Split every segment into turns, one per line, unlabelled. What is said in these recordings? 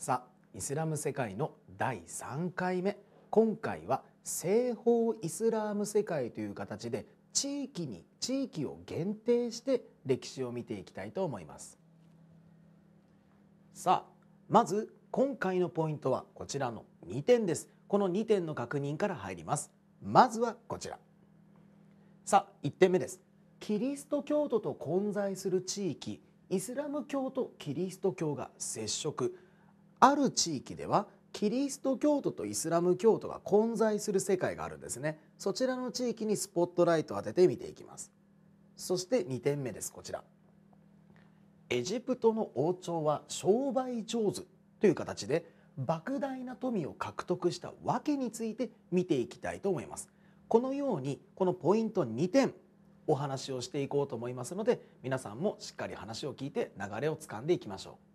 さあイスラム世界の第3回目今回は西方イスラム世界という形で地域に地域を限定して歴史を見ていきたいと思いますさあまず今回のポイントはこちらの2点ですこの2点の確認から入りますまずはこちらさあ1点目ですキリスト教徒と混在する地域イスラム教とキリスト教が接触ある地域ではキリスト教徒とイスラム教徒が混在する世界があるんですねそちらの地域にスポットライトを当てて見ていきますそして2点目ですこちらエジプトの王朝は商売上手という形で莫大な富を獲得した訳について見ていきたいと思いますこのようにこのポイント2点お話をしていこうと思いますので皆さんもしっかり話を聞いて流れをつかんでいきましょう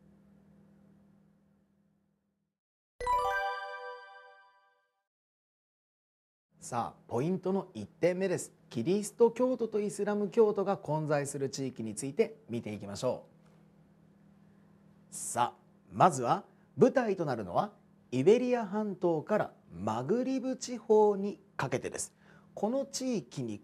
さあポイントの1点目ですキリスト教徒とイスラム教徒が混在する地域について見ていきましょうさあまずは舞台となるのはイベリア半島からマグリブ地方にかけてですこの地域に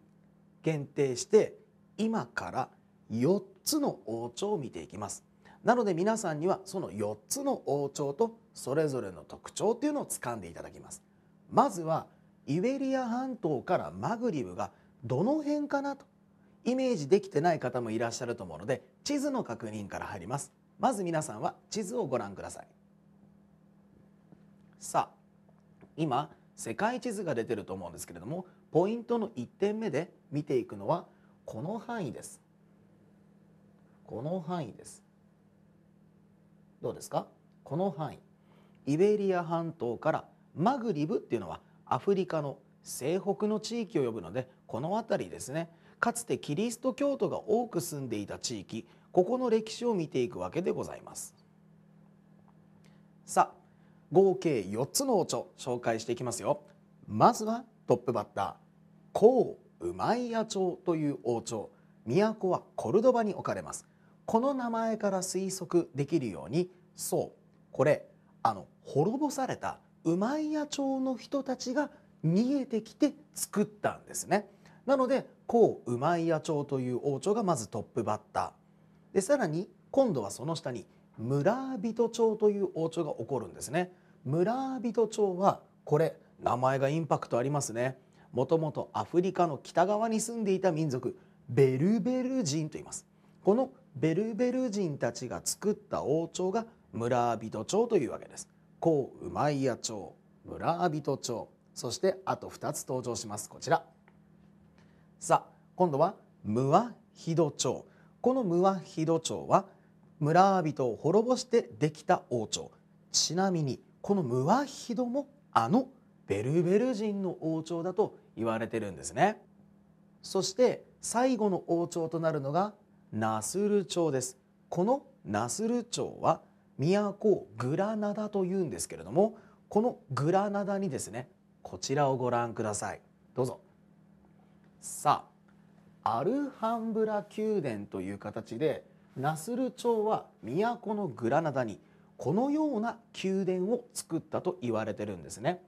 限定して今から4つの王朝を見ていきますなので皆さんにはその4つの王朝とそれぞれの特徴というのを掴んでいただきますまずは「イベリア半島からマグリブがどの辺かなとイメージできてない方もいらっしゃると思うので地図の確認から入りますまず皆さんは地図をご覧くださいさあ今世界地図が出てると思うんですけれどもポイントの1点目で見ていくのはこの範囲ですこの範囲ですどうですかこの範囲イベリア半島からマグリブっていうのはアフリカの西北の地域を呼ぶのでこの辺りですねかつてキリスト教徒が多く住んでいた地域ここの歴史を見ていくわけでございますさあ合計4つの王朝紹介していきますよまずはトップバッター高馬屋朝という王朝都はコルドバに置かれますこの名前から推測できるようにそうこれあの滅ぼされたウマイヤ朝の人たちが逃げてきて作ったんですね。なので高マイヤ朝という王朝がまずトップバッターでさらに今度はその下に村人朝という王朝が起こるんですね。村人朝はこれ名前がインパクトありますね。もともとアフリカの北側に住んでいた民族ベルベル人と言います。このベルベル人たちが作った王朝が村人朝というわけです。高馬井町村人町そしてあと2つ登場しますこちらさあ今度はムワヒド町このムワヒド町は村人を滅ぼしてできた王朝ちなみにこのムワヒドもあのベルベル人の王朝だと言われてるんですねそして最後の王朝となるのがナスル朝ですこのナスル朝は都グラナダというんですけれどもこのグラナダにですねこちらをご覧くださいどうぞさあアルハンブラ宮殿という形でナスル朝は都のグラナダにこのような宮殿を作ったと言われてるんですね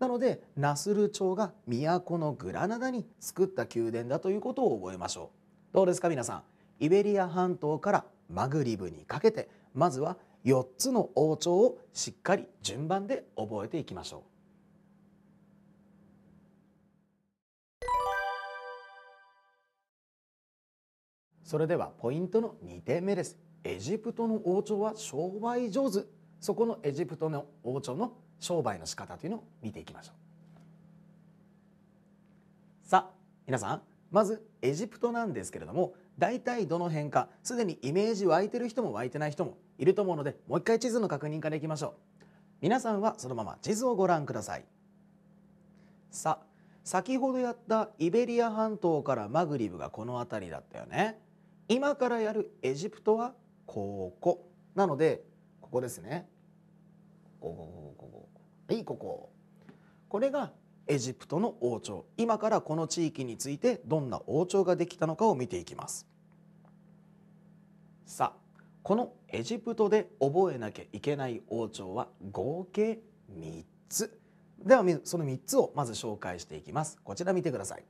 なのでナスル朝が都のグラナダに作った宮殿だということを覚えましょうどうですか皆さんイベリア半島からマグリブにかけてまずは4つの王朝をしっかり順番で覚えていきましょう。それではポイントの2点目です。エジプトの王朝は商売上手。そこのエジプトの王朝の商売の仕方というのを見ていきましょう。さあ皆さんまずエジプトなんですけれども大体どの辺かすでにイメージ湧いてる人も湧いてない人もいると思うのでもう一回地図の確認からいきましょう皆さんはそのまま地図をご覧くださいさ先ほどやったイベリア半島からマグリブがこの辺りだったよね今からやるエジプトはここなのでここですねここここここはいこここれがエジプトの王朝今からこの地域についてどんな王朝ができたのかを見ていきますさあこのエジプトで覚えなきゃいけない王朝は合計3つではその3つをまず紹介していきますこちら見てください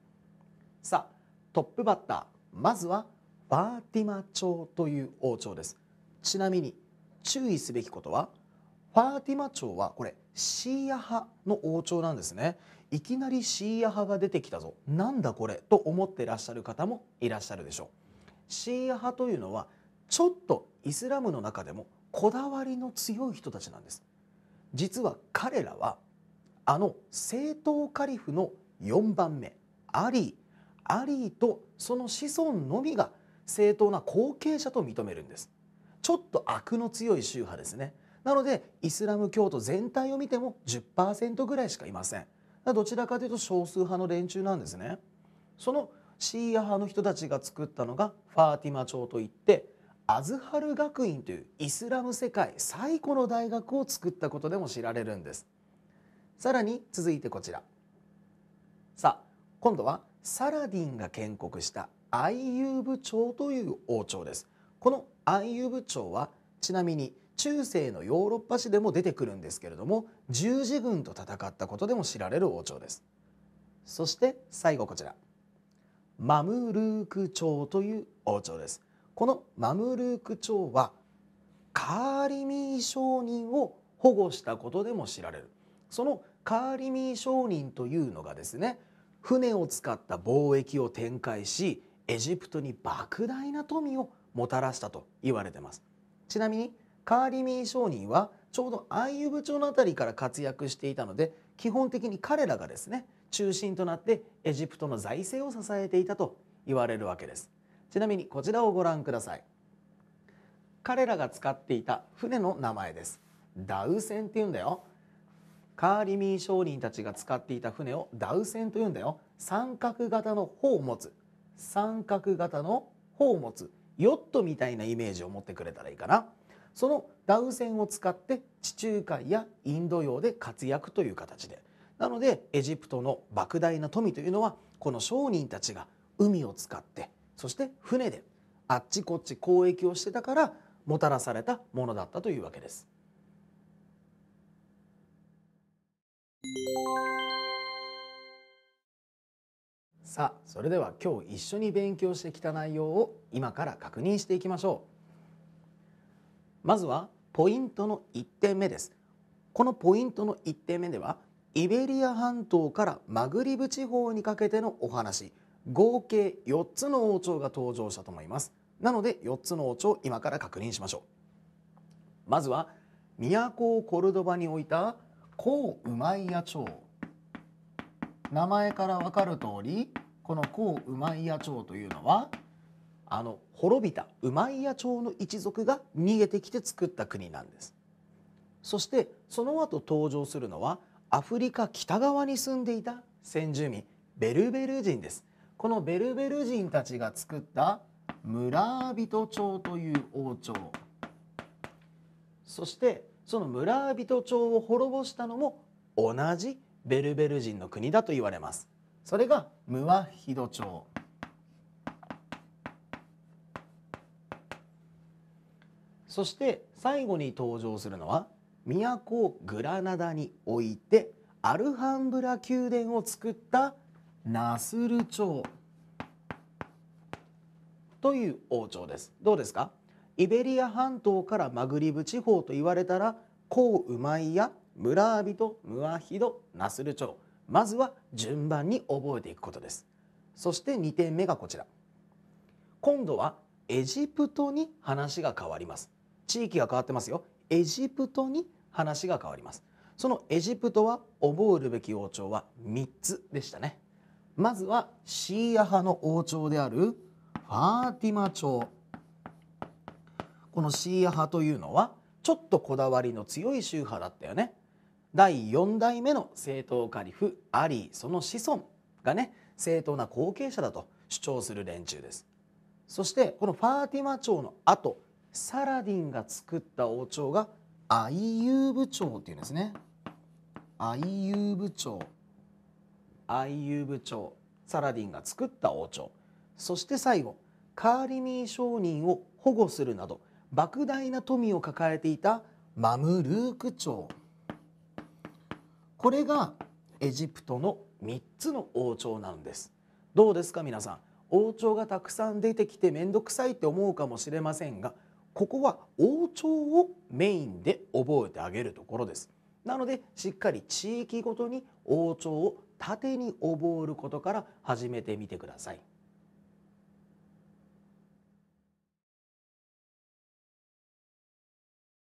さあトップバッターまずはファーティマ朝という王朝ですちなみに注意すべきことはファーティマ朝はこれシーア派の王朝なんですねいきなりシーア派が出てきたぞなんだこれと思ってらっしゃる方もいらっしゃるでしょうシーア派というのはちょっとイスラムの中でもこだわりの強い人たちなんです実は彼らはあの正統カリフの4番目アリーアリーとその子孫のみが正当な後継者と認めるんですちょっと悪の強い宗派ですねなのでイスラム教徒全体を見ても10%ぐらいしかいませんどちらかというと少数派の連中なんですねそのシーア派の人たちが作ったのがファーティマ朝といってアズハル学院というイスラム世界最古の大学を作ったことでも知られるんですさらに続いてこちらさあ今度はサラディンが建国したアイユーブ朝という王朝ですこのアイユーブ朝はちなみに中世のヨーロッパ史でも出てくるんですけれども十字軍と戦ったことでも知られる王朝ですそして最後こちらマムルーク朝という王朝ですこのマムルーク朝はカーリミー商人を保護したことでも知られるそのカーリミー商人というのがですね船を使った貿易を展開しエジプトに莫大な富をもたらしたと言われてますちなみにカーリミー商人はちょうどアイユブ朝の辺りから活躍していたので基本的に彼らがですね中心となってエジプトの財政を支えていたと言われるわけですちなみにこちらをご覧ください彼らが使っていた船の名前ですダウ船って言うんだよカーリミー商人たちが使っていた船をダウ船と言うんだよ三角型の帆を持つ三角型の帆を持つヨットみたいなイメージを持ってくれたらいいかなそのダウ船を使って地中海やインド洋で活躍という形でなのでエジプトの莫大な富というのはこの商人たちが海を使ってそして船であっちこっち交易をしてたからもたらされたものだったというわけです。さあそれでは今日一緒に勉強してきた内容を今から確認していきましょう。まずはポイントの1点目ですこのポイントの1点目ではイベリア半島からマグリブ地方にかけてのお話合計4つの王朝が登場したと思いますなので4つの王朝今から確認しましょうまずは都をコルドバに置いたコウ・ウマイヤ朝名前からわかる通りこのコウ・ウマイヤ朝というのはあの滅びたウマイヤ朝の一族が逃げてきて作った国なんですそしてその後登場するのはアフリカ北側に住んでいた先住民ベルベル人ですこのベルベル人たちが作った村人朝という王朝そしてその村人朝を滅ぼしたのも同じベルベル人の国だと言われますそれがムワヒド朝そして最後に登場するのは都をグラナダに置いてアルハンブラ宮殿を作ったナスル朝という王朝ですどうですかイベリア半島からマグリブ地方と言われたらコウウマイヤムラービトムアヒドナスル朝まずは順番に覚えていくことですそして2点目がこちら今度はエジプトに話が変わります地域が変わってますよエジプトに話が変わりますそのエジプトは覚えるべき王朝は3つでしたねまずはシーア派の王朝であるファーティマ朝このシーア派というのはちょっとこだわりの強い宗派だったよね第4代目の正党カリフアリーその子孫がね正当な後継者だと主張する連中ですそしてこのファーティマ朝の後サラディンが作った王朝がアイユーブ朝っていうんですねアイユーブ朝アイユーブ朝サラディンが作った王朝そして最後カーリミー商人を保護するなど莫大な富を抱えていたマムルーク朝これがエジプトの三つの王朝なんですどうですか皆さん王朝がたくさん出てきて面倒くさいって思うかもしれませんがここは王朝をメインで覚えてあげるところですなのでしっかり地域ごとに王朝を縦に覚えることから始めてみてください